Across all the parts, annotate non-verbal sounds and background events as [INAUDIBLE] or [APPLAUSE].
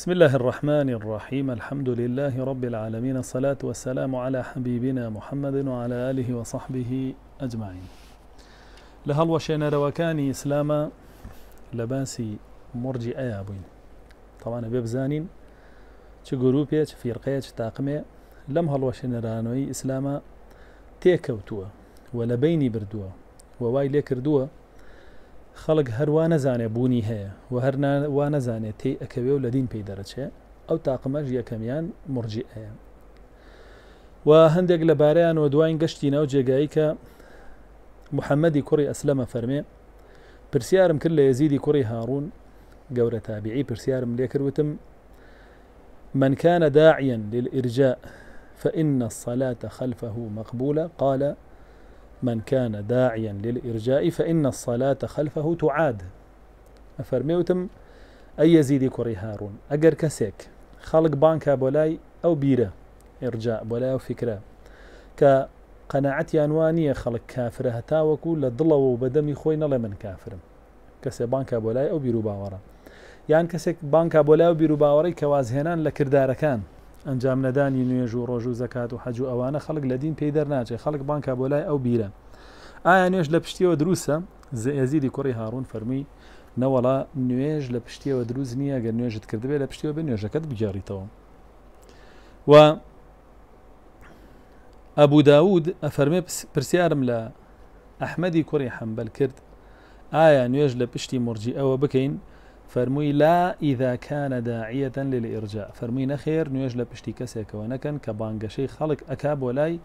بسم الله الرحمن الرحيم الحمد لله رب العالمين الصلاة والسلام على حبيبنا محمد وعلى آله وصحبه أجمعين لهل وشينا روكاني إسلاما لباسي مرجي أيابين طبعا بيبزانين چه گروپێ چه فیرقەیە چه تاقمێ لم هەڵوەشە نەرانەوەی رانوي إسلاما تيكوتوا ولبيني بردوا ووايلي كردوا خلق هەروە نەزانێ بوني هەیە و هر وا نەزانێت تێی ئەکەوێ و لە دین چه او ئەو تاقمەش یەکەمیان مرجی ئەیە و هەندێک لە و دوائن گەشتی ناو جێگایی کە محەممەدی کوڕی اسلام فەرمێ پرسیارم کرد لە یزیدی کوڕی هاڕون گەورە تابیعی پرسیارم لێکردوتم من كان داعيا للإرجاء فإن الصلاة خلفه مقبولة قال من كان داعيا للإرجاء فإن الصلاة خلفه تعاد أفرميوتم أي يزيد كري هارون أجر كسيك خلق بانكا بولاي أو بيرة إرجاء بولاي أو فكرة كقناعتي قەنەعەت خلق كافرة کافرە هەتاوەکو لە دڵەوە و بەدەمی خۆی نەڵێ من بولاي أو بانکە بۆ لای ئەو بیر و باوەڕە یان کەسێک بانکە بۆ لای و ئەنجام نەدانی نوێژ و ڕۆژ و زەکات و حەج و ئەوانە خەڵک لە دین پێی دەرناچێت خەڵک بانکە بۆ لای ئەو بیرە ئایا نوێژ لە پشتیەوە دروسە زیزیدی کوڕی هاڕون فەرمی نەوەڵا نوێژ لە پشتیەوە دروست نییە گە نوێژت کردبێت لە پشتیەوە بە نوێژەکەت بگەڕیتەوە و ئەبوو داود ئەفەرمێ پرسیارم لە ئەحمەدی کوڕی حەمبەل کرد ئایا نوێژ لە پشتی مرجی ئەوە بکەین فرمي لا إذا كان داعية للإرجاء فرمي نخير نيجل بشتكسك ونكن كبانج شي خلق أكاب ولاي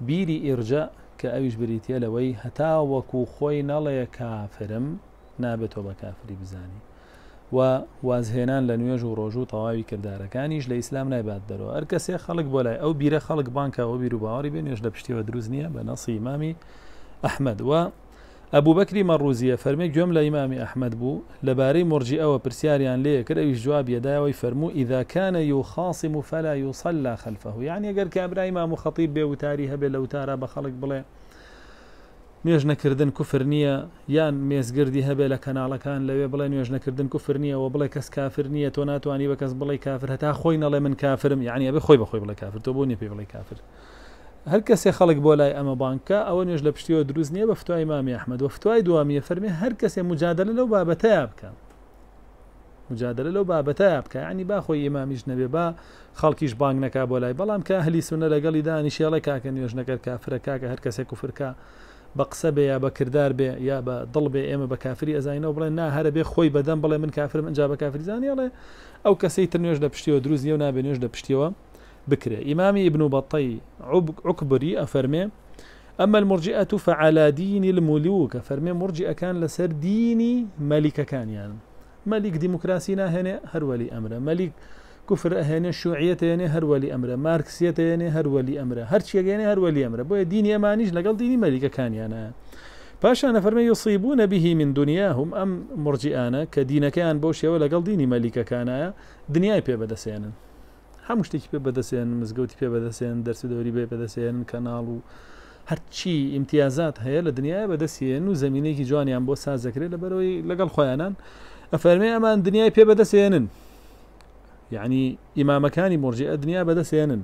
بيري إرجاء كأويش بريتيا لوي هتا وكو خوي نلا كافرم نابت وبكافري بزاني ووازهنان لن يجو رجو طواوي كردارا كانيش لإسلام نايبات دارو أركسي خلق بولاي أو بيري خلق بانكا أو بيرو باوري بين يجل بشتي ودروزنيا بنصي إمامي أحمد و ابو بكر مروزيه فرمي جمله امام احمد بو لباري مرجئه وبرسياري ان لي كذا جواب يداوي فرمو اذا كان يخاصم فلا يصلى خلفه يعني اگر كابرا امام خطيب بي وتاريها بي لو تارا بخلق بلا ميج نكردن كفرنيه يان ميز گردي هبه لكن على كان لو بلا ميج نكردن كفرنيه وبلا كس كافرنيه توناتو اني بكس بلا كافر هتا خوينا من كافر يعني ابي خوي بخوي بلا كافر تبوني بي بلا كافر. هەر کەسێ خەڵک بۆ لای ئەمە بانکە ئەوە نوێژ لە پشتیەوە دروست نییە بە فتوای مامی ئەحمد وەفتوای دوامیە فەرمی هەر کەسێ مجادلە لەو بابەتەیە بکە مجادلە لەو بابەتە بکە ینی با خۆی ئێمامیش نەبێ با خەڵکیش بانگ نەکا بۆ لای بەڵام کە هەلی سونە لەگەڵی دانیشێڵی کاکە نوێژ نەکەر کافرە کاکە هەر کەسێک کوفرکە بە قسە بێ یا بە کردار بێ یا بە دڵ بێ ئێمە بە کافری ئەزانینەوە بڵێن نا هەرە بێ خۆی بەدەم بڵێ من کافرم ئەنج بە کافریزانانی ئەڵێ ئەو کەسەی تر نوێژ لە پشتیەوە دروست نیە و نابێ نوێژ لە پشتیەوە بكري إمام ابن بطي عكبري أفرمي أما المرجئة فعلى دين الملوك افرمي مرجئة كان لسر ديني ملك كان يعني ملك ديمقراسينا هنا هر ولي أمره ملك كفر هنا شيوعية هنا هر ولي أمره ماركسية هنا هر ولي أمره هر شيء هنا هر ولي أمره بويا ديني أمانيش لقل ديني ملك كان يعني باشا أنا فرمي يصيبون به من دنياهم أم مرجئانا كدين كان يعني بوشيا ولا قل ديني ملك كان يعني. دنياي بيبدا سيانا هەموو شتێکی پێ بەدەسێن مزگەوتی پێ بەدەسێن دەرسی دەوری بێ بەدەسێن کەناڵ و هەرچی امتیازات هەیە لە دنیای بەدەسێن و زمینێکی جوانیان بۆ سازەکرێت لە بەرەوەی لەگەڵ خۆیانان ئەفەرمێ ئەمان دنیای پێ بەدەسێنن یعنی ئیمامەکانی مرجە دنیا بەدەسێنن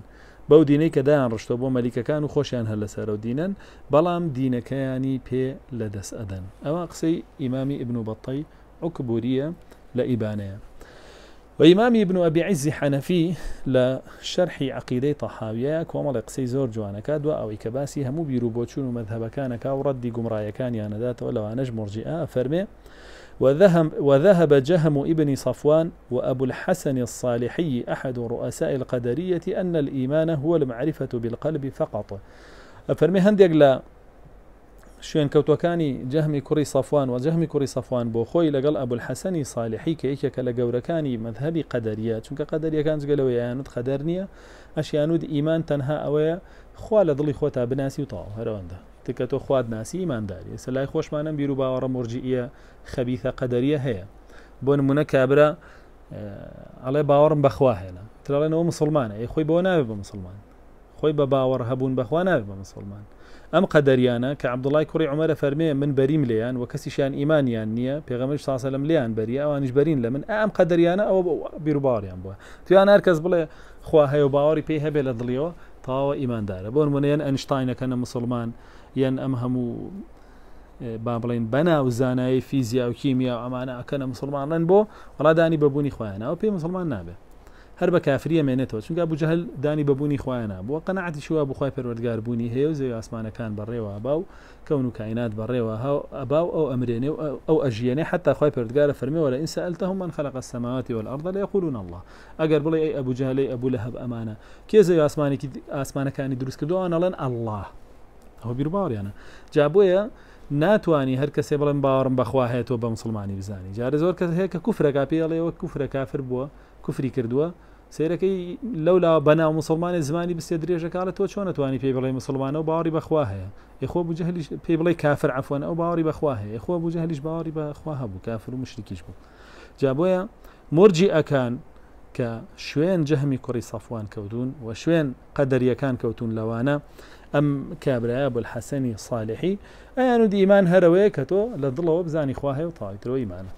بەو دینەی کە دایان ڕشتۆ بۆ مەلیکەکان و خۆشیان هەر لەسەر و دینەن بەڵام دینەکەیانی پێ لە دەست ئەدەن ئەوە قسەی ئیمامی ئبن و بەتەی عکبوریە لە ئیبانەیە وإمامي ابن أبي عز حنفي لشرح عقيدة طحاوية كومل قسي زور جوانا كاد وأوي كباسي همو بيروبوتشون بوچون مذهب كان كاوردي قمرايا كان ياندات ولو أنج مرجئة فرمي وذهب, وذهب جهم ابن صفوان وأبو الحسن الصالحي أحد رؤساء القدرية أن الإيمان هو المعرفة بالقلب فقط فرمي هندق لا شوێن کەوتەکانی جەهمی کوڕی سەفوان و جەهمی کوڕی سەفوان بۆ خۆی لەگەڵ ئەبول حەسەنی ساالحی کە یەکێکە لە گەورەکانی مذهبی قەدەریە چونکە قەدەریەکان جگەلەوە یانوت خەدەر نییە ئەشیانود ئیمان تەنها ئەوەیە خوا لە دڵی خۆتا بناسی و تاڵ هەرەوەندە تکە تۆ خواد ناسی ئیمانداری سە لای خۆشمانم بیر و باوەڕە مرجئە خەبیثە قەدەریە هەیە بۆ نمونە کابرا ئەڵێ آه، باوەڕم بەخوا هێنا ترڵێنەوە مسلمانە خۆی بۆ ناوێ بە مسلمان خۆی بە باوەڕ هەبوون بەخوا ناوێ بە مسلمان ام قدريانا كعبد الله كوري عمر فرمي من بەریم لێیان و کەسیشیان بيغمر صلى الله عليه وسلم ليان بريا وان جبرين لمن ام قدريانا او بيربار يان بو تي انا اركز بلا خو هي باوەری پێی هەبێ ضليو دڵیەوە تاوە ئیماندارە بۆ منەن ئەنشتاینەکەنە مسلمان یەن ئەم هەموو آه، با بڵێن بەنا و زانایی فیزیا و کیمیا و ئەمانە بو ولا داني ببوني خوانا او بي مسلمان نابه هەر بە کافریە مێنێتەوە ابو جهل دانی بەبوونی خۆیانە بووە قەنەعاتی شووە بخوای پەروەردگار بوونی هەیە و زەوی ئاسمانەکان بەڕێوە باو کەون و أباو أو ئەباو أو ئەمرێنێ ئەو ئەژیانێ حتا خی پردگارە فەرمیەوە لە سألتهم من خلق السماوات والأرض لا يقولون الله أبو جهل ئەی أبو لهب أمانة لە هەب ئەمانە کێ زەوی ئاسمانێکی ئاسمانەکانی دروست کردووە نەڵێن الله ئەو بیرباڕیانە جا بۆیە ناتانی هەر کەسێ بڵێن باوەڕم بەخواهێتەوە با مسلمانی بزانی جارە زۆر کەس هەیە کە کوفرەکە پێڵێەوە کفر کافر بووە کوفری کردووە سیرەکەی لەولا بەناو مسلمانی زمانی بستێ درێژەکە لە تۆ چۆن نتوانانی پێی بڵی مسلمانە و باوەڕی بەخوا هەیە یخۆ بجهلیش پێی بڵی کافر ئەفۆن ئەو باوەڕی بەخوا هەیە یخۆ بجهلیش باوەڕی بەخوا هەبوو کافر و مشتکیش بوو جابۆیە مرجی ئەکان کە شوێن جەهمی کوڕی سەفوان کەوتون و شوێن قەدەریەکان کەوتون لەوانە ئەم کابراە بۆ حەسەنی ساالحی ئەیان و دیمان هەرەوەیە کە تۆ لە دڵەوە بزانی خواهەیە و تاویترەوە ایمانە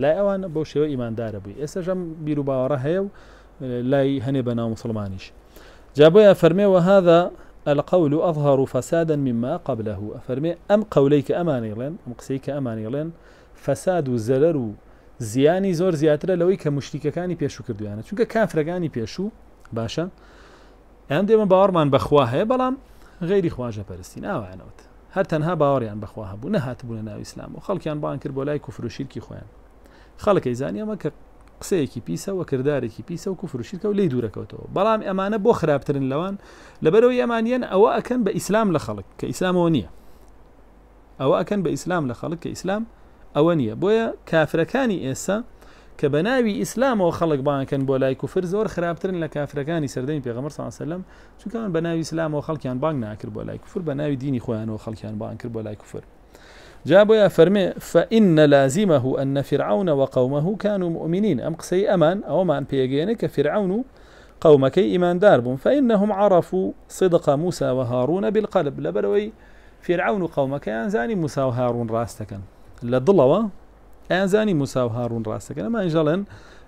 لای ئەوان بەو شێوە ئیماندارە بووی ئێستاژەم بیر جم باوەڕە هەیە و اه، لای هەنێ بنا ناو مسلمانیش جابۆیە فەرمێەوە القول أظهر فسادا مما قبله أفرمي أم قوليك أماني لين أم قسيك أماني لين فساد وزلر و زیانی زۆر زیاترە لەوەی كاني بيشو پێشوو کردویانە چونکە کافرەکانی پێشوو باشە ئەم دێمە باوەڕمان بەخوا هەیە بەڵام غێری خواژە پەرستی ناوانەوەت هەر تەنها باوەڕیان بەخوا هەبوو نەهات بوون ناو ئیسلام و خەڵکیان بان کرد بۆ لای کوفرشیرکی خوين خەڵەکەی زانانی ئەمە کە قسەیەکی پیسە و کردارێکی پیسە و کوفروشیکە و لی دوورەکەوتەوە بەڵام ئەمانە بۆ خراپترن لەوان لەبەرەوەی ئەمانیان ئەوە ئەکەن بە ئیسلام لە خەڵک کە ئیسلامەوە نییە ئەوە ئەکەن بە ئیسلام لە خەڵک کە ئیسلام ئەوە نییە بۆیە کافرەکانی ئێستا کە بە ناوی ئیسلامەوە خەڵک بانکەن بۆ لای کوفر زۆر خراپترن لە کافرەکانی سەردەین پێغمەر ساسەلم چونکان بە ناوی ئسلامەوە خەڵکیان بانگ ناکرد بۆ لای کوفر بە ناوی دینی خۆیانەوە خەڵکیان بانکرد بۆ لای کوفر جابوا يا فرمي فإن لازمه أن فرعون وقومه كانوا مؤمنين أم قسي أمان أو مان بيجين فرعون قومك إيمان دارب فإنهم عرفوا صدق موسى وهارون بالقلب لبروي فرعون قومك أنزاني موسى وهارون راستكن لدلوا أنزاني موسى وهارون راستكن ما إنجلن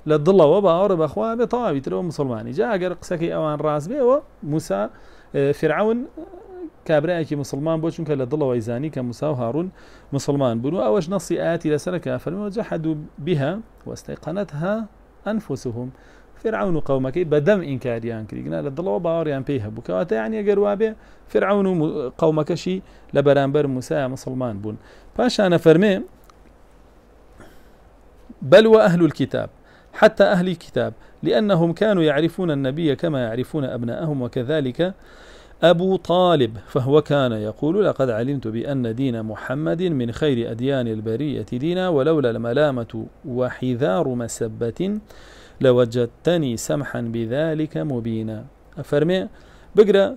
لدلوا باور بخوا بطاوي تلو مسلماني جاء قسكي أوان راس بيو موسى آه، فرعون کابراایکی مسلمان بۆ چونکە لە ويزاني ئەیزانی کە مسلمان بوون و نصي نەسی ئاتی لەسەرکە فەرمەوە بها واستيقنتها أنفسهم فرعون قومك بدم إنكار ئینکاریان کردنا لە دڵەوە باوەڕیان يعني هەبوو کەواتە فرعون قومك شي لبرانبر موسى مسلمان بن فاش أنا فرمي بل وأهل الكتاب حتى أهل الكتاب لأنهم كانوا يعرفون النبي كما يعرفون أبناءهم وكذلك أبو طالب فهو كان يقول لقد علمت بأن دين محمد من خير أديان البرية دينا ولولا الملامة وحذار مسبة لوجدتني سمحا بذلك مبينا أفرمي بقرا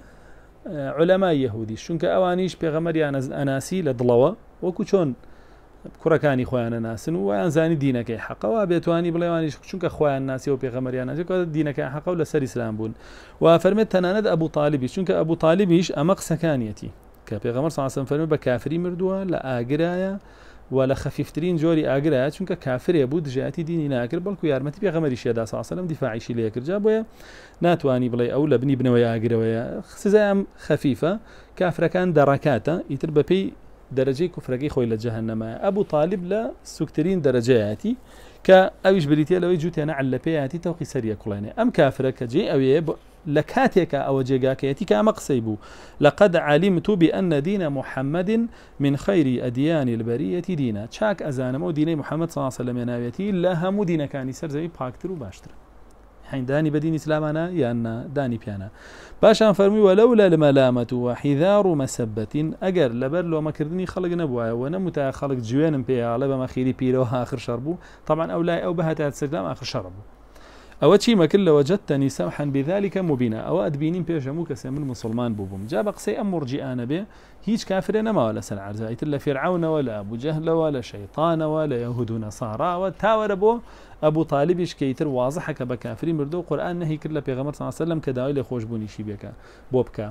آه، علماء يهودي شنك أوانيش بيغمر أناسي لدلوة وكو کوڕەکانی خۆیانە ناسن و وایانزانی دینەکەی حقەوە بێتوانی بڵێوانیش چونکە خۆیان ناسی و پێغەمەریان ناسی دینەکەی حق و لە سەری سلام بوون و فەرمێت تەنانەت ئەبوو تاالبی چونکە ئەبوو تاالبیش ئەمە قسەکانیەتی کە پێغەمەر ساسم فەرمی بە کافری مردووە لە ئاگرایە و لە خەفیفترین جۆری ئاگرایە چونکە کافرێ بوو دژاتی دینی ناکرد بەڵکو یارمەتی پێغەمەری شێدا ساسەلم دیفاعیشی لێکردجا بۆیە ناتوانانی بڵێ ئەو لە بنی بنەوەی ئاگرەوەیە خزایام خەفیفە کافرەکان دەڕکاتە ئیتر بەپی درجه كفرقي خوي لجهنم ابو طالب لا سكترين درجاتي كا اويش بريتي لو جوتي انا على بياتي توقي سريه كلاني ام كافر كجي او يب لكاتيك او جيغاك يتيك مقصيبو لقد علمت بان دين محمد من خير اديان البريه دينا تشاك ازانمو دين محمد صلى الله عليه وسلم يناويتي لا هم دين كاني سرزي باكترو وباشتر حين داني بدين إسلامنا يان داني بيانا باش أن فرمي ولولا الملامة وحذار مسبة أجر لبر لو ما كردني خلق نبوة وانا متى خلق جوان بيا لبما خيري بيرو آخر شربو طبعا أولاي أو بهتات سلام آخر شربو ئەوە چیمە کرد لەوە جەتەنی سەمحەن بذلكکە مبینە ئەوە ئەدبینیم پێشەمو کەسێ من مسلمان بوبم جا بە قسەی ئەم مرجیانە بێ هیچ کافرێ نەماوە لەسەر عرزایتر لە ولا لە ئەبوجهلەوە ولا شەیطانەوە لە یهودونە ساراوە تاور بو ابو تاالبیش کەیتر وازحەکە بە کافری مردو قران قورآان نەهی کرد لە الله ساسە وسلم کە داوای لە خۆشببوونیشی بێکە بۆ بکە.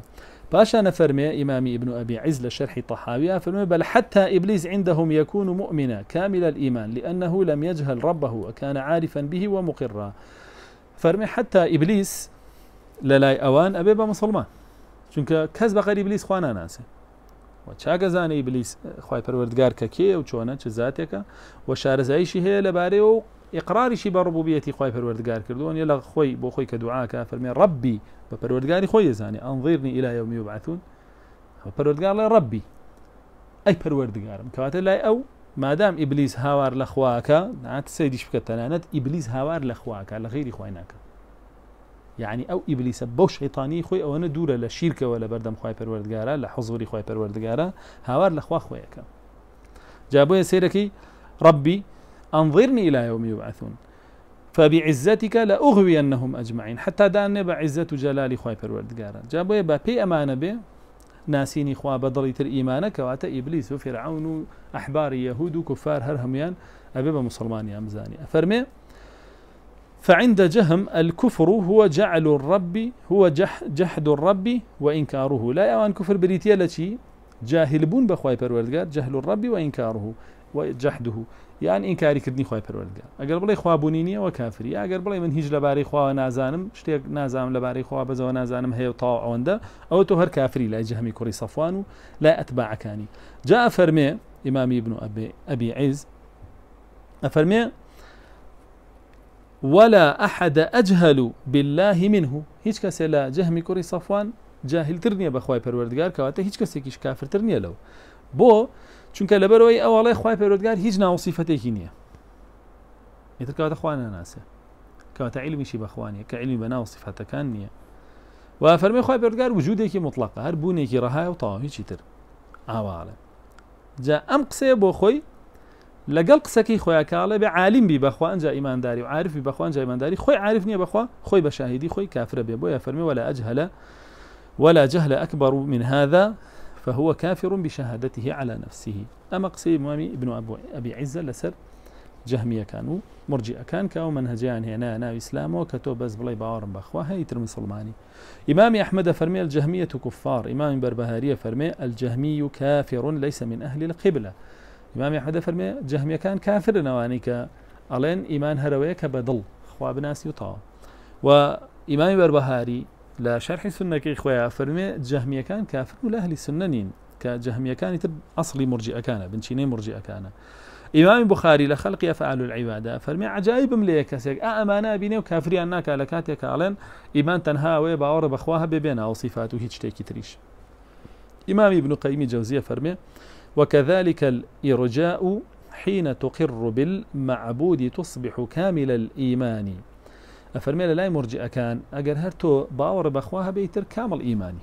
باشا نفرمي إمام ابن أبي عز لشرح طحاوية فرمي بل حتى إبليس عندهم يكون مؤمنا كامل الإيمان لأنه لم يجهل ربه وكان عارفا به ومقرا فرمي حتى إبليس للاي أوان ئەوان ئەبێ بە مسلمان چونکە کەس بەقەر إبليس خوا ناناسێ چاگەزانە ئیبلیس إبليس پەروەردگار کە کێ و چۆنە چ زاتێکە هي لباري هەیە لەبارەیە و ئقراریشی بە ڕبوبیەتی خی كردو کردوون یە خوي خۆی بۆ خۆی کە دوعاکە فەرمێ خوي بە پەروەردگاری إلى يوم يبعثون ئیلایە میوبعتون ربي أي ڕبی ئەی پەروەردگارم کەواتە مادام إبليس هاوار لخواك خواکە سيدي سەیدیش بکە إبليس ئیبلیس هاوار على خواکە لە يعني أو إبليس بو شيطاني خوي أو أنا دور لا شرك ولا بردم خوي بەردەم خی لا لە خوي خی پەروەردگارە هاوار خويك خۆیەکە سيركي ربي انظرني الى يوم يبعثون فبعزتك لأغوينهم أجمعين حتى دان بعزة جلال خواي پروردگارا جابوا با بي امانه به ناسيني خوا بەدڵی تر ئیمانە كواتا إبليس وفرعون فرعون يهود وكفار هرهميان و مسلمان يا مزاني أفرمي فعند جهم الكفر هو جعل الرب هو جح جحد الرب وإنكاره لا يوان كفر بريتيا لشي جاهل بون بخواي پروردگار جهل الرب وإنكاره وجحده یان ئینکاریکردنی خی پەروەگە ئەگەر بڵێ خوابوونی نییە وە کافری أجر بڵێ من هیچ لباري خوا نازانم شتي نازام لباري خوا بەزەوە نازانم هي و تاو أو ئەوە كافري لا جهمي كوري صفوانو لا سەفوان كاني جاء ئەتباعەکانی إمام ابن أبي أبي عز ئەبی ولا أحد أجهل بالله منه هیچ جهمي كوري صفوان جاهل سەفوان بخواي نییە بەخوای كواته کەواتە هیچ كيش كافر ترني لو بو چونکە لەبەرەوەی ئەوڵی خخوای پەرۆگار هیچ ناوسیفەتێکی نییە ئیتر کاتە خوا ناناسێ کەواتە علمیشی بەخوانیە کە علمی بە ناوسیفاتەکان نییە و فەرمی خخوای پەرگار وجودێکی مطلقە هەر بوونێکی ڕهای و تاوا هیچی تر ئاواڵێ جا ئەم قسەیە بۆ خۆی لەگەڵ قسەکەی خۆیان کاڵە بێ جا بەخوانجا ئیمانداری و عرفی بەخوانجا ئیمانداری خۆی عرف نییە بەخوا خۆی بە شاهیدی خۆی کافرە بێ بۆیە فەرمی ولا ئەجهلە ولا جهل أكبر من هذا فهو كافر بشهادته على نفسه اما قصي إمام ابن ابو ابي عزه لسر جهميه كانوا مرجئه كان كانوا منهجان هنا انا اسلام وكتو بس بلاي باورم بخوا هيتر مسلماني امام احمد فرمي الجهميه كفار امام بربهاريه فرمي الجهمي كافر ليس من اهل القبله امام احمد فرمي جهميه كان كافر نوانيك الين ايمان هرويك بدل خوا بناس يطاع وامام بربهاري لا شرح السنة كي خويا فرمي جهمية كان كافر ولا أهل نین کە جەهمیەکانی تر ئەسلی مرجیەکانە بنچینەی مرجیەکانە ئیمامی بخاری لە خەلقی فعلو العیوادا فەرمی عجایی بم لێ کەسێک آه ئا ئەمانە بینێ و کافریان ناکە لە کاتێک ئاڵێن ئیمان تەنهاوەیە باوەڕە بەخوا هەبێ بێنەوە سیفات و هیچ شتێکی تریش وكذلك الإرجاء حين تقر بالمعبود تصبح كامل الإيمان ئەفەرمێ لە لای مرجەکان ئەگەر باور تۆ بيتر كامل إيماني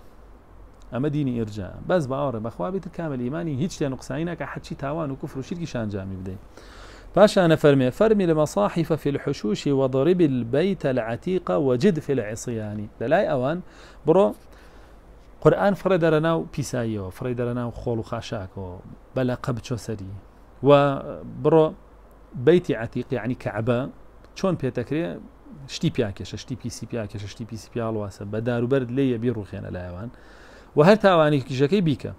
أما ديني إرجاء بس باور بەس بيتر كامل إيماني کامل ئیمانی هیچ لێن قساینەکە شي تاوان وكفر کوفر شان جامي بدي بدەین انا فرمي فرمي لە في الحشوش وضرب البيت العتيق وجد في العصيان لاي اوان برو قرآن فريد رناو ناو فريد رناو خولو ناو بلا قبتشو سري بەلا قەبچۆ و برو بيتي عتيق يعني کەعبە شون بيتكري شتی پیاکێشە شتی پیسی پیاکێشە شتی پیسی پیاڵواسە بە داروبەر لێ یەبی ڕوخێنە لایەوان و هەر تاوانێکیژەکەی بیکە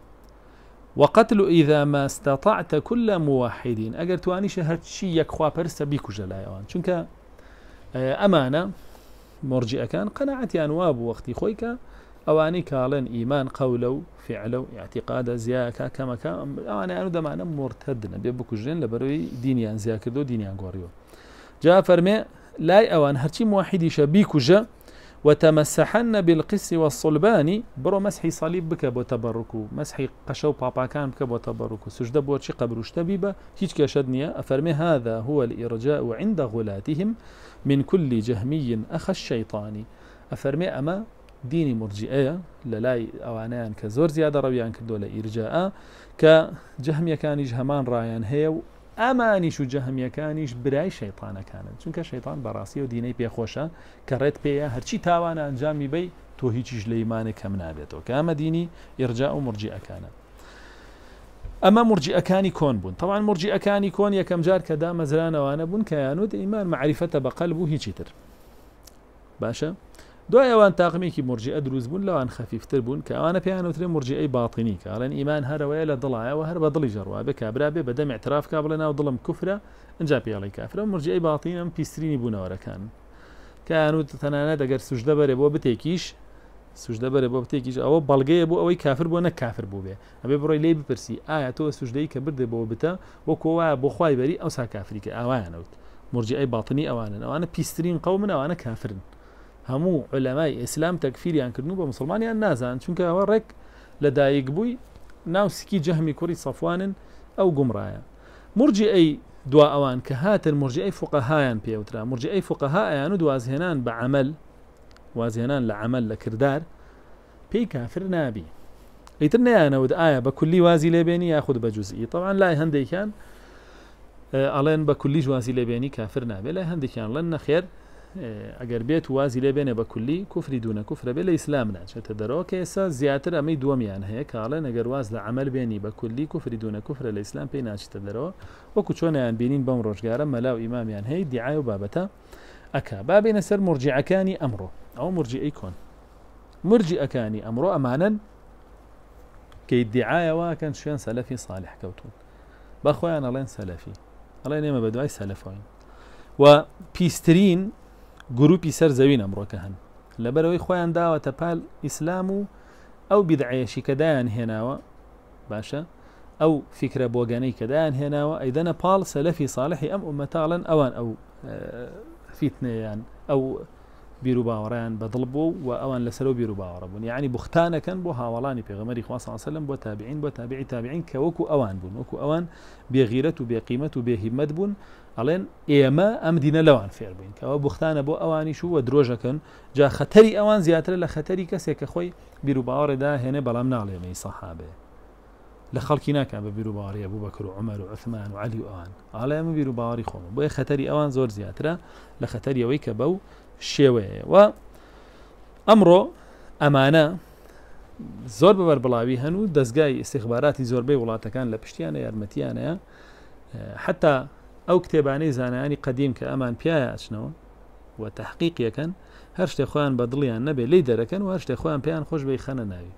وقتل إذا ما استطعت كل موحدين أجر توانيش هرشي يكخوا برسة بيكوجا لايوان چونك أمانة اه، مرجع كان قناعتي أنواب وقتي خويك أواني كالن إيمان قولو فعلو اعتقاد زياكا كما كان أواني أنو دمعنا مرتدنا بيبكو بيبكوجين لبروي دينيان زياكردو دينيان غوريو جاء فرمي لاي اوان هرچی موحدي شبی جا وتمسحن بالقس والصلبان برو مسحي صليب بك بو تبركو مسحي قشو بابا كان بك بو تبركو سجدة بو تشي قبروش تبيبا هيك كشدني أفرمي هذا هو الإرجاء عند غلاتهم من كل جهمي أخ الشيطان أفرمي أما ديني مرجئه للاي أوانان كزور زيادة رويان كدول إرجاء كجهمية كان يجهمان رايان هيو ئامانیش و جەهمیەکانیش برای شەیطانەکانن چونکە شەیطان بەڕاستی و دینەی پێخۆشە کە ڕێت پێەیە هەرچی تاوانە ئەنجامی بی تۆ هیچیش لە ایمانە کەم نابێتەوە کە ئەمە دینی ئێرجا و مرجیەکانە ئەمە مرجیەکانی کۆن بوون تەوان مرجیەکانی کۆن یەکەم جار کە دامەزرانەوانە بوون کە یانوت ئیمان معریفەتە بەقەل بوو هیچی تر باشە؟ دوای ئەوان تاقمێکی مرجە دروست بوون لەوان خەفیفتر بوون کە ئەوانە پێیانوترێ مرجەی باڵتینی کارڵێن ئیمان هەرەوەیە لە دڵایەوە هەر بە دڵی ژەڕوا بە کابرا بێ بەدەم اعتراف کا بڵێ ناو دڵم کوفرە ئەجا پێڵی کافرە مرجەی باڵتینم پیسرینی بوونەوەرەکان کەیانوت تەنانە دەگەر سوشدە بەرێ بۆ بتێکیش سوشدە بەرە بۆ بتێکیش ئەوە بەڵگەیە بۆ ئەوەی کافر بۆ نە کافر بوو بێ ئەبێ بڕۆی لێ بپرسی ئایا تۆ سوشدەی کە بردێ بۆ بتە وە کۆواە بۆ خی بەری ئەوسا کافریکە ئاوایانەوت مرجی ئەی باڵتنی ئەوانن ئەوانە پیسترین قەو من ئەوانە کافرن همو علماء اسلام تكفير يعني بە مسلمانیان يعني چونکە ئەوە ڕێک لەدایک لدايق بوي جەهمی کوڕی جهمي كوري صفوان او قمرايا دوا ئەوان کە هاتن مرجی ئەی فقەهایان پێوترا مرجی ئەی فقەهایان و دوازهێنان بە عمل وازهێنان لە عمل لە کردار پێی کافر نابی ئیتر نیانەوت ئایا وازي لبيني وازی بجزئي طبعا لا هندي كان لای هەندێکیان جوازي لبيني كافر نابي لا هندي كان لنا خير اگر بیت وازی لێ با کلی کفری کوفری دوونە کوفرە اسلام نه چه ناچێتە که کە ئێستا زیاتر ئەمەی دووەمیان هەیە کاڵە نگر واز ل عمل بینی با بێنی بە کولی کوفری دوونە کوفرە لە ئیسلام پێی ناچێتە دەرەوە وەکو چۆنیان بینین بەم ملا و ئیمامیان هەیە دعای و بابەتە ئەکا بابێنە سەر مرجعەکانی ئەمڕۆ ئەو مرجعی کۆن مرجعەکانی ئەمڕۆ ئەمانەن دعای دیعایەوەکەن کن سەلەفی سلفی صالح کوتون ئەڵێن الله ئەڵێن الله بە بدوای سەلەفۆین و پیسترین گروپی سەر زەوی ئەمڕۆکە هەن لەبەرەوەی خۆیان او پال ئیسلام که ئەو بیدعەیەشی کەدایان هێناوە باشە ئەو فکرە بۆگەنەی کەدایان هێناوە ئەیدەنە پاڵ سەلەفی ام ئەم ئومەتاڵن او, او, فیتنەیان او بيرو باوران بضلبو وأوان لسلو بيرو ئەوان يعني بختانا كان باوەڕە بوون یعنی بختانەکەن بۆ الله پێغمەری خواسەسەلم بۆ تابعين بۆ تابعی تابعین کە أوان ئەوان بوون وەکو ئەوان بێغیرەت و بێقیمەت و بێهیمەت بوون ئەڵێن ئێمە ئەم دینە لەوان فێر بین کەەوە بختانە بۆ ئەوانیش جا ختري أوان زياتر لختري كسيك خوي بيرو خۆی دا هنا بلامنا هێنێ بەڵام ناڵێمەی سەحابێ لە خەڵکی ناکەن بە بیر و باوەڕیە بوو بەکر و بيرو و عثمان بو علی أوان زور ئاڵێ ئەمە ويكبو و شێوەیە و ئەمڕۆ ئەمانە زۆر بەبەر بڵاوی هەنوو دەستگای استیخباراتی زۆربەی وڵاتەکان لە پشتیانە یارمەتیانەیە حتا ئەو کتێبانەی زانایانی قدیم کە ئەمان پیاچنەوە و تحقیقیەکەن هەر شتێ خۆیان بە دڵیان نەبێ لی دەرەکەن و هەر شتێ خۆیان پێیان خۆش بەی خەنە ناوی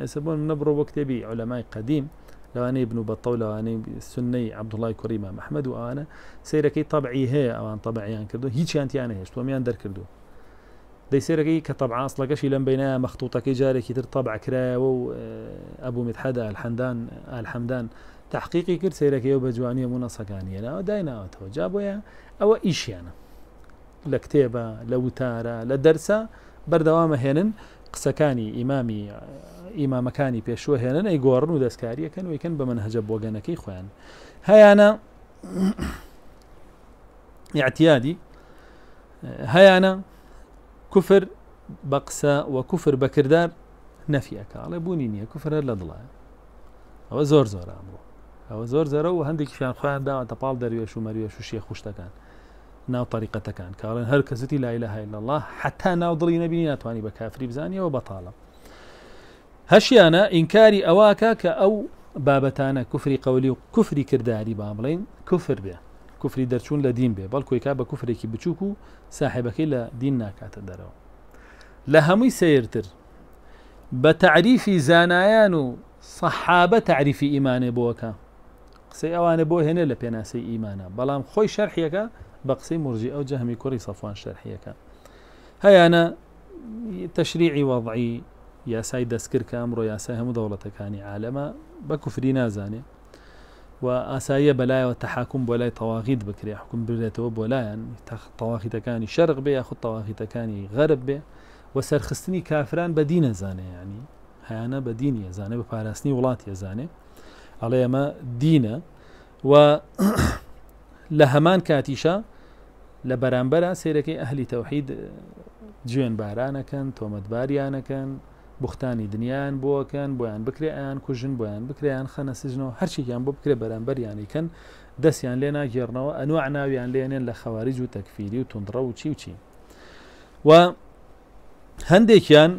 ئەسە بۆن نەبڕۆ بۆ کتێبی ئەولەمای قدیم لو أنا ابن بطولة أنا سني عبد الله كريمة محمد وأنا سيركي طبعي هي أو أن طبعي أن كردو هيش أنت يعني هيش تومي أن در كردو دي سيركي كطبع أصلا كشي لم بينا مخطوطة كي جاري كي طبع كرا و آه، أبو متحدة الحمدان الحمدان تحقيقي كر سيركي يو بجوانية منصة كانية لا داينا أوتو جابو يا أو إيش يعني لكتابة لوتارة لدرسة بردوامة هنن قسەکانی ئیمامی ئیمامەکانی پێشوە هێنن ئەی گۆڕن و دەستکاریەکەن ویکەن بە من هەجە بۆگەنەکەی خۆیان هەیانە یاعتیادی [COUGHS] هەیانە کوفر بە قسە وە کوفر بەکردار نەفیەکەڵێ بوونی نییە کوفرە لە دڵە ئەوە زۆر زۆر ئامڕۆ ئەوە زۆر زەرە و هەندێکیان خۆیان داوە تەپال دەروێش و مەروێش و شێ خوشتەکان ناو طريقة كان كارن کەسەتی لا إله إلا الله حتى ناو دڵی نبي ناتواني بكافر بزانية وبطالة هشيانا إنكاري أواكا كأو بابتانا كفري قولي وكفري كرداري و كفر کردداری كفري درشون لدين بێ بل دەرچوون لە دین كي بەڵکوێکا بە کوفرێکی بچووک و ساحبەکەی لە سيرتر ناکاتە زانايانو صحابة هەمووی إيمان بوكا سي زانایان بو هنا تعریفی ئیمانێ بۆەکە قسەی ئەوانە بقسي مرجي أو جهمي كوري صفوان شرحية كان هاي أنا تشريعي وضعي يا سيد دسكر كامرو يا سهم دولة كاني عالما بكفري نازاني وآسايا بلايا والتحاكم بلاي طواغيد بكري حكم بريته بلاي طواغيد كاني شرق بي أخذ طواغيد كاني غرب بي وسرخستني كافران بدين زاني يعني هاي أنا بدين يا زاني بفارسني ولات يا زاني علي ما دينة و [COUGHS] لهمان كاتيشا لە بەرامبەرە سیرەکەی ئەهلی تەوحید جوێن بارانەکەن تۆمەتباریانەکەن بختانی دنیایان بۆکەن بۆیان بکرێیان کوژن بۆیان بکریان خەنە سژنەوە هەرچێکیان بۆ بکرێ بەرامبەریانیکەن دەستیان لێ ناگێڕنەوە ئەنوع ناویان لێنێن لە خەواریج و تەکفیری و تونندڕە و چی وچی و هەندێکیان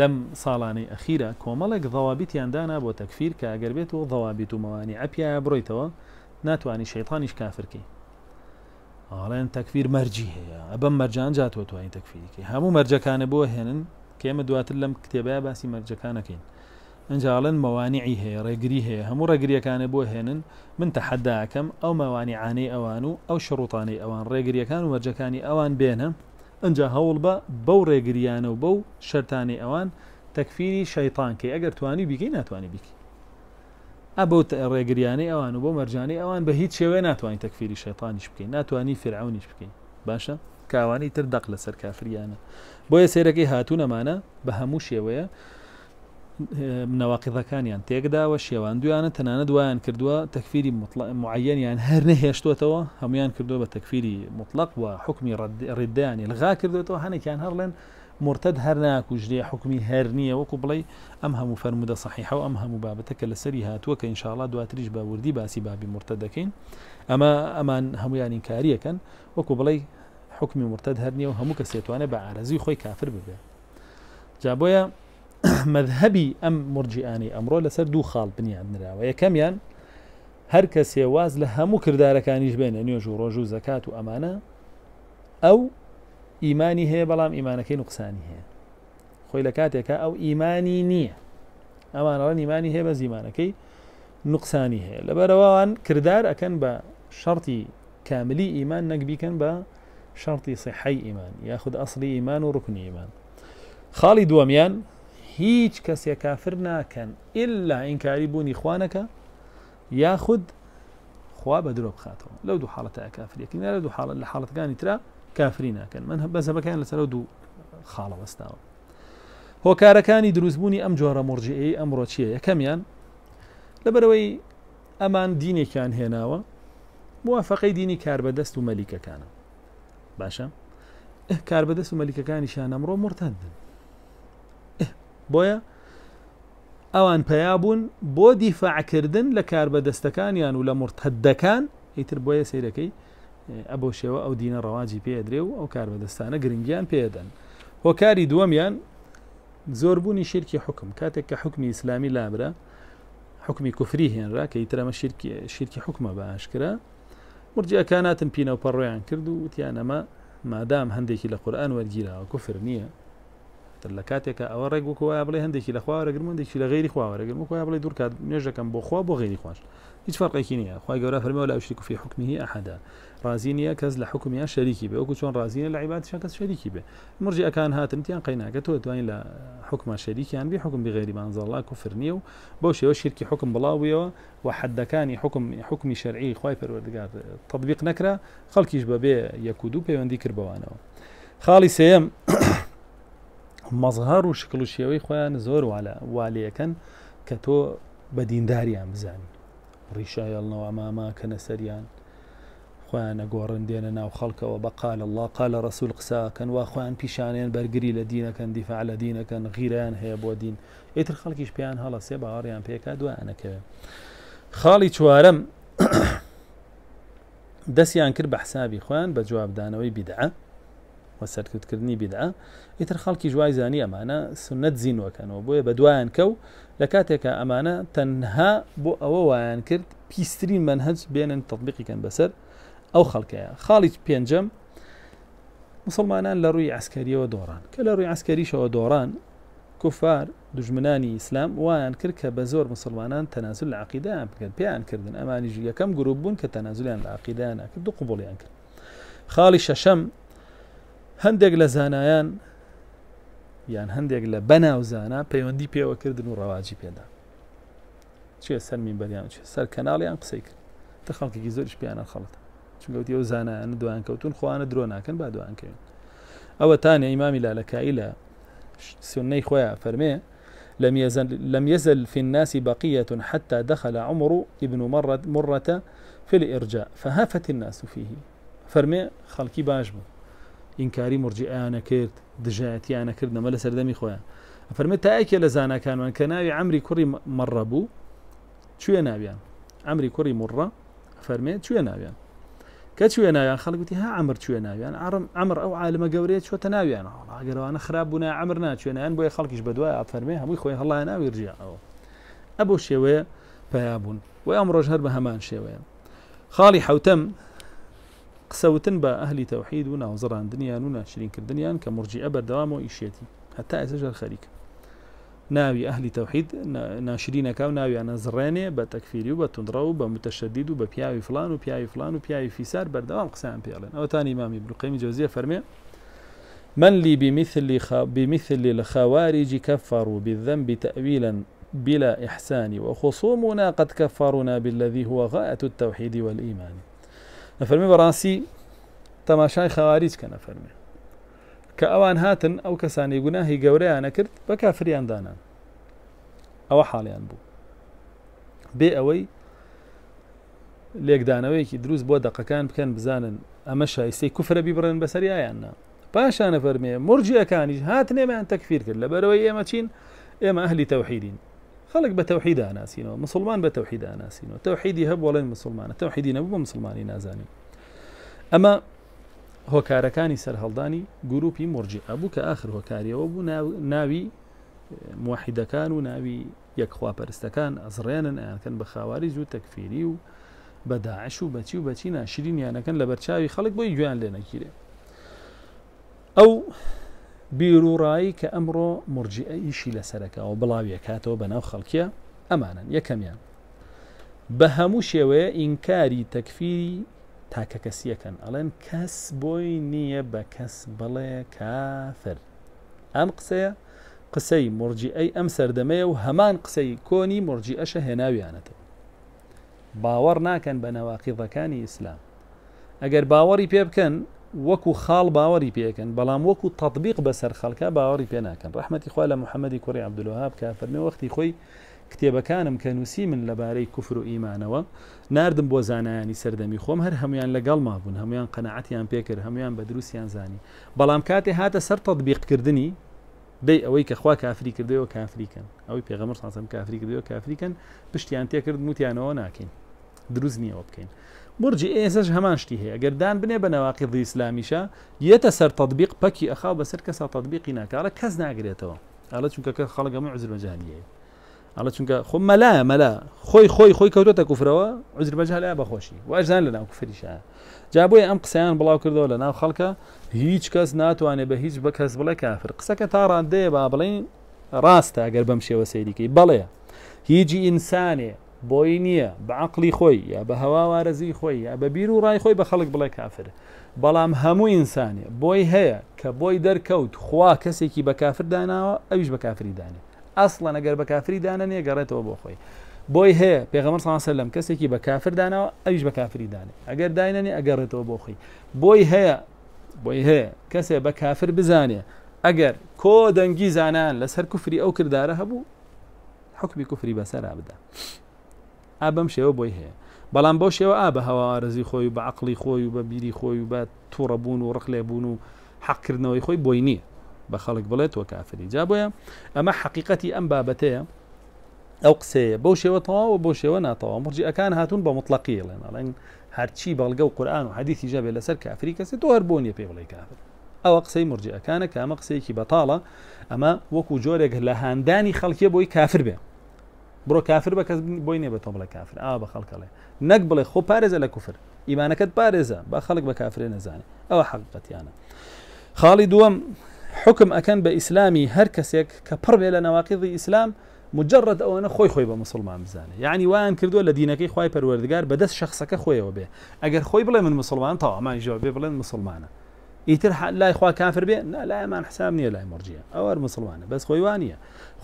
لەم ساڵانەی ئەخیرە کۆمەڵێک ضەوابیتیان دانا بۆ تەکفیر کە ئەگەر بێت و ضەوابیت و مەوانی ئەپیایە بڕیتەوە ناتوانانی شەیطانیش کافرکی ئاڵێن تەکفیر مەرجی هەیە ئەبەم مەرجان جاتوە توانین تەکفیریکە هەموو مەرجەکانە بۆ هێنن کێمە دواتر لەم کتێبای باسی مەرجەکانەکەین ئەنجاڵن مەوانعی هەیە ڕێگری هەیە هەموو ڕێگریەکانە بۆ هێنن من تەحەداکەم ئەو مەوانعانەی ئەوان و ئەو شڕوتانەی ئەوان ڕێگریەکان و مەرجەکانی ئەوان بێنە ئەجا هەوڵ بە بەو ڕێگریانە و بەو شەرانی ئەوان تەکفیری شەیتانکەی ئەگەر توانی بیکەی ناتوانانی بیکەی ئەبوت ڕێگریانی ئەوان و بۆ مەرجانی ئەوان بە هیچ شێوێ ناتوانین تەکفیری شێطانیش بکەین ناتوانانی فرعونیش بکەین باشە کاوانی تر دەق لەسەر کافریانە بۆیە سێرەکەی هاتوونەمانە بە هەموو شێوەیە نەواقیەکانیان تێکداوە شێوان دویانە تەنانە دوایان کردووە تەکفیری معەنیان هەر نەهێشتوتەوە هەمویان کردووە بە تەکفیری مطلق و حکمی ڕدیانی لەغا کردوێتەوە هەنێکیان هەڕڵێن مرتد هرناك ناکوژرێ حكمي هرنية وكبلي أمها مفرمدة صحيحة وأمها مبابتك صحیح توك إن شاء الله لە سەری وردي باسي بابي مرتدكين أما أما هم يعني دەکەین كان وكبلي حكمي مرتد هرنية وهم كسيتوانا بعارزي خوي كافر ببيع جابويا [CLEARS THROAT] مذهبي أم مرجئاني أمره لسر دو خال بني عبد خاڵ بنیان نراوە یەکەمیان هەر کە سێواز لە أن کردارەکانیش بێنە زكاة وأمانة أو ئیمانی هەیە بەڵام ئیمانەکەی نوقسانی هەیە خۆی لە کاتێکە ئەو ئیمانی نییە ئەمانەوە ایمانی هەیە بە زیمانەکەی نوقسانی هەیە لەبەرەوەوان کردار ئەەکەن بە شەڕی کاملی ئیمان نەکبیکەن بە شەڕی سحی ئیمان یاخود ئەسلی ئیمان و ڕکنی ئیمان خاڵی دووەمیان هیچ کەسێک کافر ناکەن ئللا ئینکاری بوونی خوانەکە یاخود خوا بە درۆ بخاتەوە لەو دوو حاڵەتە کافریەکە لە دوو حاڵت لە حاڵەتەکانی تررا کافری ناکەن من هە بەزەبەکان لەسەر دوو خاڵەوەستاوە هۆکارەکانی دروستبوونی ئەم جۆرە مرجئی ئەمڕۆ چیە یەکەمیان لەبەرەوەی ئەمان دینێکیان هێناوە موافقی دینی کاربەدەست و مەلیکەکانە باشە کاربەدەست و مەلیکەکانیشان ئەمڕۆ مرتندن بۆیە ئەوان پیابوون بۆ دیفاعکردن لە کاربەدەستەکانیان و لە مرتدەکان ئیتر بۆیە سیرەکەی ئەبۆ شێوە ئەو دینە ڕەواجی پێدرێ و ئەو کار بەدەستانە گرنگیان پێدەن هۆکاری دووەمیان زۆربوونی شیرکی حکم کاتێک کە حکمی ئیسلامی لابرا حکمی کوفری هێنرا کە ئیترەمە شیرکی حکمە بە ئاشکرا مرجەکاناتن پینە و پەڕۆیان کرد و وتیانەمە مادام هەندێکی لە قورآن وەرگیرراوە کوفر نییە تر لە کاتێکە ئەوە ڕێگوکوواە بڵێ هەندێکی لە خواوەرەگرم هەندێکی لە غیری خواوەرەگرم وکوای بڵێ دوورکات نوێژەکەم بۆ خوا بۆ غیری خوش هیچ فەرقێکی نییە خی گەورە فەرمەوە لە ئەوشی کوفی حکمی ئەحدا ڕازی نیە کەس لە حکومیان شەریکی بێ وەکو چۆن ڕازینە لە عیباتشان کەس شەریکی بێ مرجەکان هاتنتیان قیناکە تۆ دوین لە حکمە شەریکیان بێ حکم بغێری مانزڵلا کوفرنیە و بۆ شێوە شیرکی حکم بڵاویەوە و حدەکانی حکم حکمی شەرعی خی پەروەردگار تطببیق نەکرا خەڵکیش بەبێ یەک و دوو پەیوەندی کردبوانەوە خاڵی سێم [COUGHS] مەزهار و شکل و شێوەی خۆیان زۆر والە والەکەن کە تۆ بە دینداریان بزانین ڕیشایەڵنەوە ئاماماکەنە سەریان خۆیانە گۆڕن دێنە ناو خەڵکەوە بەقال الله قالە ڕسول قساکەن وا خۆیان پیشانیان بەرگری لە دینەکەن دیفاع لە دینەکەن غیران هەیە بۆ دین ئیتر خەڵکیش پێیان هەڵەسێ باوەڕیان پێکا دوانەکە خاڵی چوارەم [COUGHS] دەستیان کرد بە حسابی بدعة بە جوابدانەوەی بیدعە وە سەرکردکردنی بیدعە ئیتر خەڵکی جوای زانی ئەمانە سنت زیینوەکەنەوە بۆیە بە دوایان کەو لە کاتێکە ئەمانە تەنها بۆ ئەوە وایان کرد پیسترین منهج بێنن تطببیقیکەن بەسەر ئەو خەڵکەیە خاڵی پێنجەم مسلمانان لە ڕووی ئەسکەریەوە دۆڕان کە لە ڕووی ئەسکەریشەوە دۆڕان کوفار دژمنانی ئیسلام وایان کرد کە بە زۆر مسلمانان تەنازل لە عقیدایان بکەن پێیان کردن ئەمانی ژیەکەم گرروپ بوون کە تەنازلیان لە عقیدایان کرد دو قوبڵیان کرد خاڵی شەشەم هەندێک لە زانایان یان هەندێک لە بەناوزانە پەیوەندی پێوەکردن و ڕەواجی پێدا چێ سەر میبەریان چێ سەر کەناڵیان قسەی کرد تە خەڵکیی زۆرش پیانە خەڵتە چونگەوتی ئەو زانایانە دوان کەوتون خۆیانە درۆ ناکەن با دوانکەین او تانی امام لاله لە سنەی خواه فرمه لم يزل, لم يزل في الناس بقية حتى دخل عمر ابن مرة, مرة في الإرجاء فهافت الناس فيه فرمي خلقي باش بو إنكاري مرجئانا كرد دجاتيانا كرد نما سردمي خويا فرمي تايكي لزانا كانوا كناوي عمري كري مرة بو شو ينابيان عمري كري مرة فرمي شو ينابيان كاتشو انا يعني خلق ها عمر شو نايا يعني عمر او عالم قوريت شو تناوي يعني والله قالوا انا خراب بنا عمرنا شو انا يعني بويا خلق ايش بدوا افرمي هم خويا الله انا ويرجع ابو شوي فيابون وامر جهر بهمان شوي خالي حوتم قسوتن با اهلي توحيد ونا وزران دنيا ونا شرين كردنيا كمرجي ابر دوامو ايشيتي حتى اسجل خليك ناوي اهل توحيد ناشرين و ناوي أنا زراني بتكفيري وبتندرو بمتشدد تونندڕە فلان بە فلان و في سار بردوام قسام فیسار أو قسەیان إمام ابن القيم الجوزية فرمي من لي بمثل بمثل الخوارج كفروا بالذنب تأويلا بلا إحسان وخصومنا قد كفرنا بالذي هو غاية التوحيد والإيمان نفرمي براسي تماشاي خوارج فرمي کە ئەوان هاتن ئەو کەسانی گوناهی گەورەیان نەکرد بە کافریان دانان ئەوە حاڵیان بوو بێ ئەوەی لێکدانەوەیەکی دروست بۆ كان بكان بزانن ئەمە شایستەی کوفرە بیبڕێن بەسەریایاننا پاشانە فەرمێ مرجیەکانیش هاتنێمان تەکفیر کرد لە يا ئێمە يا ما أهل توحيدين خلق بتوحيد تەوحید سينو مسلمان بە سينو توحيد يهب ولا مسلمان توحيدين أبو مسلمانين أزاني أما هۆکارەکانی سەررهڵدانی گروپی مرجی ئەبوو کە آخر هۆکاریەوە بوو ناوی موحیدەکان و ناوی یەکخواپەرستەکان ئەزڕێنن ئەکەن بە خاواری زوو تەکفێری و بەداعش و بەچی و بەچی ناشرینیانەکەن لە بەرچاوی خەڵک بۆی گویان لێ نەگیرێ ئەو بیرروڕایی کە ئەمڕۆ مرجئە ئیشی لەسەرەکەەوە بڵاویە کاتەوە بەناو خەڵکیە ئەمانن یەکەمیان بە هەموو شێوەیە ئینکاری تەکفیری تاکە کەسیەکەن ئەڵێن کەس بۆی نییە بە کەس بڵێ کافر ئەم قسەیە قسەی مرجی ئەی ئەم سەردەمەیە و هەمان قسەی کۆنی مرجی ئەشە هێناویانەتەوە باوەڕ ناکەن بە نەواقیڕەکانی ئیسلام ئەگەر باوەری پێ بکەن وەکو خاڵ باوەری پێکەن بەڵام وەکو تطببیق بەسەر خەڵکە باوەری پێ ناکەن ڕحمەتی خوا لە محەممەدی کوڕی عبدلوها بکە فەرمی وەختی خۆی کتێبەکانم کە نووسی من لەبارەی کوفر و ئیمانەوە نردم بۆ زانایانی سەردەمی خۆم هەر هەمویان لەگەڵ ما بوون هەمویان قەنەعەتیان پێکرد هەمویان بە دروستیان زانی بەڵام کاتێ هاتە سەر تەطببیقکردنی دەی ئەوەی کە خوا کافری کردەوە کافریکن ئەوەی پێغەمر ساسم کافری کردەوە کافریکن پشتیان تێکرد موتیانەوە ناکەین دروست نییەوە بکەین برجی ئێسش هەمان شتی هەیە گەردان بنێ بە نەواقیی ئسلامیشە یەتە سەر تطببیق پەکی ئەخاو بەسەر کەسا تطببیقی ناکارە کەس ناگرێتەوە ئالە چونکە خەڵگەمە عزرمەجانیەیە ئەڵە چونکە خۆ مەلا مەلا خۆی خۆی خۆی کەوتۆتە کوفرەوە عزربەج هەلا بەخۆشی واژان لە ناو کوفریشە جابۆی ئەم قسەیان بڵاو کردەوە لە ناو خەڵکە هیچ کەس ناتوانێت بە هیچ بە کەس بڵێ کافر قسەکە تا ڕاندەیە با بڵین ڕاستە ئەگەر بەم شێوە سەیریکەی بەڵێ هیچی ئینسانێ بۆی نییە بەعقلی خۆی یا بە هەواوارەزی خۆی یا بە بیر و ڕای خۆی بە خەڵک بڵێ کافر بەڵام هەموو ئینسانێ بۆی هەیە کە بۆی دەرکەوت خوا کەسێکی بە کافر داناوە ئەویش بە کافری دانێت ئەسڵە نەگەر بە کافری دانە نێگەڕێتەوە بۆ خۆی بۆی هەیە پێغەمە سانسە لەم کەسێکی بە کافردانەوە ئەویش بە کافری دانێ ئەگەر داینەنی ئەگەڕێتەوە بۆ خۆی بۆی هەیە بۆی هەیە کەسێ بە کافر بزانێ ئەگەر کۆ دەنگی زانان لەسەر کوفری ئەو کردارە هەبوو حکمی کوفری بەسەرا بدا ئابم شێوە بۆی هەیە بەڵام بۆ شێوە ئا بە هەوارزی خۆی و بە عقلی خۆی و بە بیری خۆی و بە تووڕەبوون و ڕخلێبوون و حەقکردنەوەی خۆی بۆی نییە بخلق بلت وكافر جابويا اما حقيقتي ام بابتي او قسي بوشي وطوا وبوشي وناطوا مرجئ كان هاتون بمطلقية لان لان هاتشي بلقوا قران وحديث جاب لسر سر كافري كسي توهربوني بي ولي كافر او قسي مرجئ كان كام قسي كي بطالة اما وكو جورك هانداني خلقي بوي كافر بيا برو كافر بك بويني بتوم بلا كافر او بخلق له نقبل خو بارز على كفر ايمانك بارز بخلق بكافرين زاني او حقيقتي انا خالد دوم بإسلامي ئەکەن بە ئیسلامی نواقض کەسێک مجرد أو أنا خوي خوي بمسلمان مجرد يعني وان كردو بە مسلمان خوي یعنی وایان کردووە لە خوي خی پەروەردگار بەدەست شخصەکە خۆیەوە بێ ئەگەر خۆی بلا من مسلمان تاوامان ژەوە بێ بڵێن مسلمانە ئیتر لا لا کافر بێ لایمان حساب نییە لای مرجە ئەوەر مسلمانە بەس خۆی وانە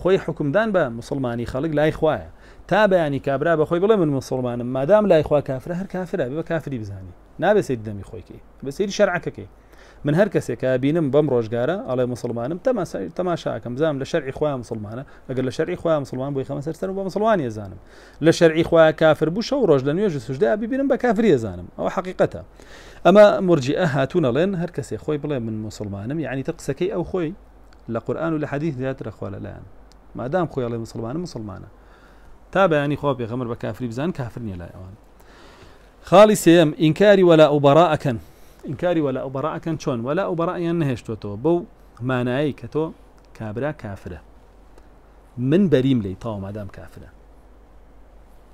خۆی حکمدان بە مسلمانی خەڵک لای خویە تا بەیانی يعني کابرا بە خۆی بڵێ من مسلمانم مادام كافر خوا کافرە هەر کافرە بە کافری بزانانی نابێ بس دەمی خۆیکی شرعك شەرعەکەی من کسی که بینم بام روزگاره علی مسلمانم تەماشاکەم بزانم لە شەرعی خۆیان مسلمانە ئەگەر لە شەرعی خۆیان مسلمان خم سرتر و با مسلمانی زانم لە شەرعی خۆیان کافر بوو شەو ڕۆژ لە نوێژ بینم با کافری کافریە او حقیقتا اما ئەمە هاتون هاتوونەڵێن هر کسی خوی بڵێ من مسلمانم یعنی تقص کی او خوی لقرآن و لحديث ذات رخوال خۆ ما مادام خوي ئەڵێ مسلمانە مسلمانە تابع يعني خۆ پێغەمر غمر کافری بزان كافرني لا لای خالص يم إنكاري ولا أبراءكن ئینکاری وەلا ئەو بەڕعەکەن چۆن وەلا ئەو بەڕعیان نهێشتوەوە بەو مانایی کە تۆ کابرا کافرە من بەریم لی تاو مادام کافرە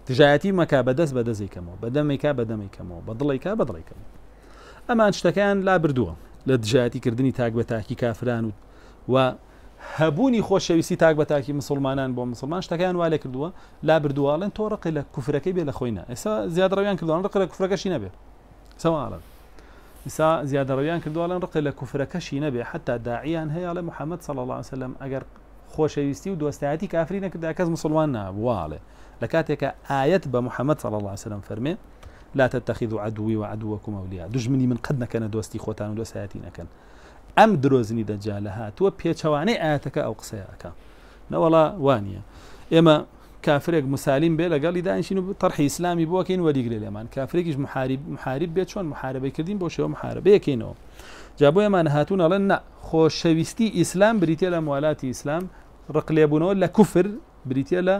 دژایەتی مەکا بەدەست بەدەزیکەمەوە بەدەمێکا بەدەمێکەمەوە بە دڵیکا بەدڵیکەم ئەمان شتەکان لا بردووە لە دژایەتی کردنی تاک بە تاکی کافران و و هەبوونی خۆشەویستی تاک بە تاکی مسلمانان بۆ مسلمان شتەکان وا لە کردووە لا بردوواڵێن تۆ ڕقی لە کوفرەکەی بێ لە خۆینە ئێستا زیادڕەویان کردوان ڕقی لە کوفرەکەشی نەبێت سەواڵە زيادة رويان کردووە لەن ڕقی لە كشي نبي حتى داعيا هي على محمد صلى الله عليه وسلم أجر خۆشەویستی و دۆستایەتی كافرين كده کەس مسلمان نابواڵێ لكاتك آية بمحمد صلى الله عليه وسلم فرمي لا تتخذوا عدوي وعدوكم اولياء دجمني من قدنا كان دوستي خوتان ودوساتي كان ام دروزني دجالها هات شواني اياتك او قسياك نوالا وانيا اما کافرێک مسالیم بێ لەگەڵی دانشین و تەرحی ئسلامی بۆکەین وەریگرێ لێمان کافرێکیش محاریب محاریب بێت چۆن محاربەی کردین بۆ شێوە محاربەیەکەینەوە جا بۆیەمان هاتوون ئەڵەن نە خۆشەویستی ئیسلام بریتە لە موالاتی ئیسلام ڕقلێبوونەوە لە کوفر بریتە لە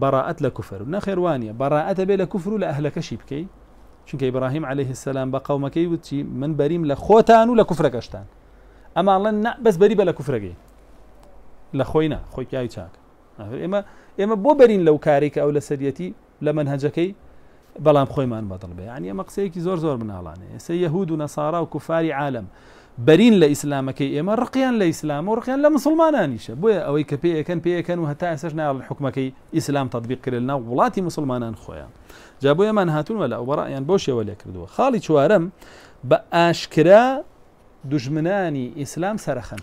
بەڕاعەت لە کوفر و نەخێوانە بەڕاعەتە بێ لە کوفر و لە ئەهلەکەشی بکەی چونکە ئبراهیم عليه السلام بە قومەکەی وتی من بەریم لە خۆتان و لە کوفرەکەشتان ئەماڵەن بەس بەری بە لە کوفرەگەی لە خۆی نە خۆی پیاوی چاک ئێمە آه، ئێمە بۆ بەرین لەو کارێکە ئەو لە بلام لە منهەجەکەی بەڵام به بەدڵ بێ ینی زور قسەیەکی زۆر زۆر مناڵانە ئێسە یهود و نەسارا و کوفاری عالم بەرین لە ئیسلامەکەی ئێمە ڕقیان لە ئیسلام و ڕقیان لە مسلمانانیشە بۆیە ئەوەی کە پێەکەن پێەکەن و هەتا ئەسش ناڵ حکومەکەی ئیسلام تطبیق کرد ناو وڵاتی مسلمانان خۆیان جا بۆیەمان هاتونوە لە ئەوبڕائیان بۆ شێوە لێ کردووە خاڵی چوارم بە ئاشکرا دژمنانی ئیسلام سەرخن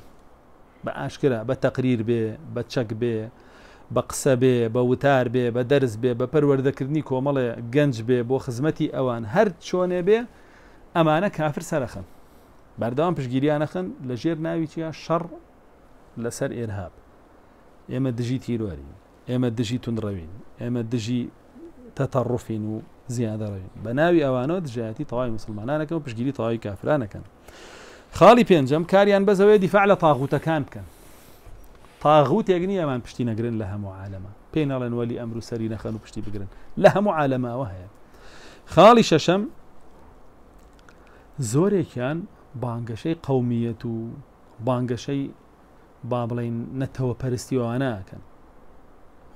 بە ئاشکرا بە تەقریر بێ بە چەک بێ بە قسە بێ بە وتار بێ بە دەرز بێ بە پەروەردەکردنی کۆمەڵێ گەنج بێ بۆ خزمەتی ئەوان هەر چۆنێ بێ ئەمانە کافر سەرەخن بەردەوام پشگیریانەخن لە ژێر ناویچە شەڕ لەسەر ئێرهاب ئێمە دژی تیرۆری ئێمە دژی تونڕەوین ئێمە دژی تەتەڕوفین و زیادەڕێن بە ناوی ئەوانەوە دژایەتی تەواوی مسلمانانەکە و پشگیری تەواوی کافرانەکەن خاڵی پێنجەم کاریان بەزەوەی دیفاع لە تاغوتەکان بکەن تاغوتێک نیەمان پشتی نەگرن لە هەموو عالەمە پێناڵێن وەلی ئەمرو سەری نەخەن و پشتی بگرن لە هەموو عالەماوە هەیە خاڵی شەشەم زۆرێکیان بانگەشەی قومیەت و بانگەشەی با بڵین نەتەوە پەرستیوانەکەن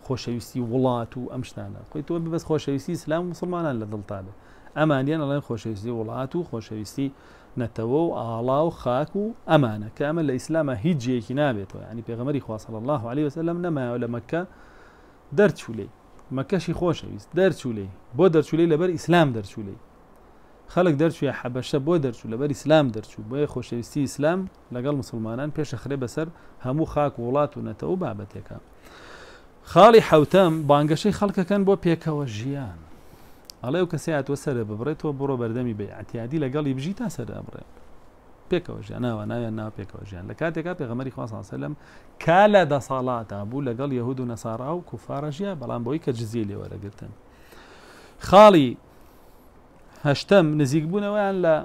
خۆشەویستی وڵات و ئەم شتانە خۆی تۆ ببەست خۆشەویستی اسلام مسلمانان لە دڵتا بێت ئەمانیان ئەڵێن خۆشەویستی وڵات و خۆشەویستی نەتەوە و ئاڵا و خاک و ئەمانە کە ئەمە لە ئیسلامە هیچ جەیەکی نابێتەوە ینی پێغەمەری خواصل الله عليه وسلم نەماوە لە مەکە دەرچولی مەکەشی خۆشەویست دەرچولی بۆ دەرچولی لەبەر ئیسلام دەرچولی خەڵک دەرچوی حەبەشە بۆ دەرچوو لەبەر ئیسلام دەرچوو بۆیە خۆشەویستی ئیسلام لەگەڵ مسلمانان پێشەخرێ بەسەر هەموو خاک وڵات و نەتەوە بابەتێکە خاڵی حوتەم بانگەشەی خەڵکەکەن بۆ پێکەوە ژیان ئەڵێ و کەسیاتوە سرە ببڕێتەوە بڕۆ بەردەمی بێ ئەتیادی لەگەڵی بژی تا سەر ئەبڕێ پێکەوە ژیان ناوە ناویان ناو پێکەوە ژیان لە کاتێکا پێغەمەری خواسەلم کا لە دە ساڵاتە بوو لەگەڵ یهود و نەسارا و کوفاڕژیە بەڵام بۆی کە جززی لێوەرەگرتن خاڵی هەشتم نزیک بوونەوەیان لە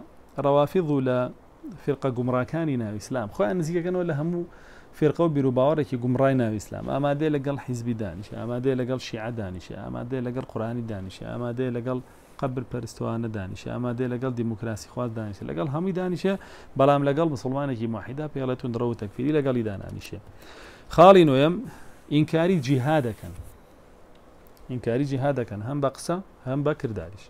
ڕەوافیض و لە فرقە گومڕاکانی ناویسلام خۆیان نزیکەکەنەوە لە هەموو فێرقە و بیرروباوەێکی گومڕای ناوی ئسلام ئامادەێ لەگەڵ حیزبی دانیش ئامادەێ لەگەڵ شیع دانیشە ئامادەێ لەگەڵ قورانی دانیشە ئامادەێ لەگەڵ قبر پەرستوانە دانیشە ئامادە لەگەڵ دیموکراسی خواز دانیشە لەگەڵ هەمووی دانیشە بەڵام لەگەڵ مسلمانێکی ماحیدا پێڵێتون درەوە تەکفری لەگەڵی دانانیشە خاڵی نوێم ئینکاری جیها دەکەن ئینکاری جیها دەکەن هەم بە قسە هەم بە کردداریش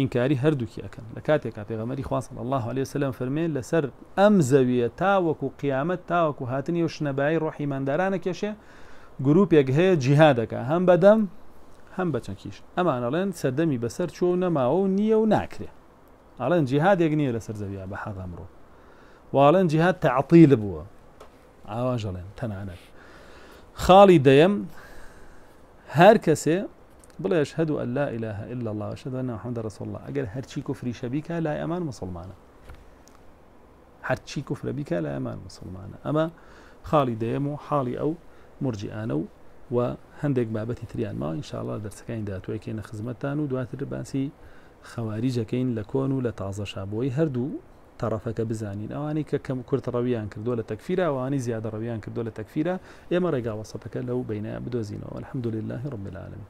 ئینکاری هەردووکی ئەەکەن لە کاتێکا پێغەمەری خواستن الله عليه وسلم فەرمێن لەسەر ئەم زەویە تاوەکو قیامەت تاوەکو هاتنی و شنەبایی ڕۆحی مادارانە کێشێ گرروپێک هەیە جیهادەکە هەم بەدەم هەم بەچەکیش ئەمانەڵێن سەردەمی بەسەر چۆ نەماوە و نییە و ناکرێ ئاڵەن جیهادێک نییە لەسەر زەویە بە حەغەمڕۆ واڵەن جیهات تععقیل بووە ئاواژەڵێن تەنانەت خاڵی دەیەم هەر کەسێ بل يشهد أن لا إله إلا الله وأشهد أن محمد رسول الله ئەگەر هەرچی کوفری شەبیکە لا ئەمان مسلمانە هەرچی کوفرە بك لا ئەمان مسلمانە أما خالي ديمو حالي أو ئەو مرجیانە بابتي تريان ما إن شاء الله درس كاين داتو خزمەتتان خزمتان دواتر باسی خەواریجەکەین كاين لكونو و لە تازە طرفك بزانين تەرەفەکە بزانین ئەوانی کە کەم کورت ڕەویان کردووە لە تەکفیرا ئەوانی زیادە ڕەویان کردووە لە تەکفیرا ئێمە ڕێگا وەسەەکە رب العالمين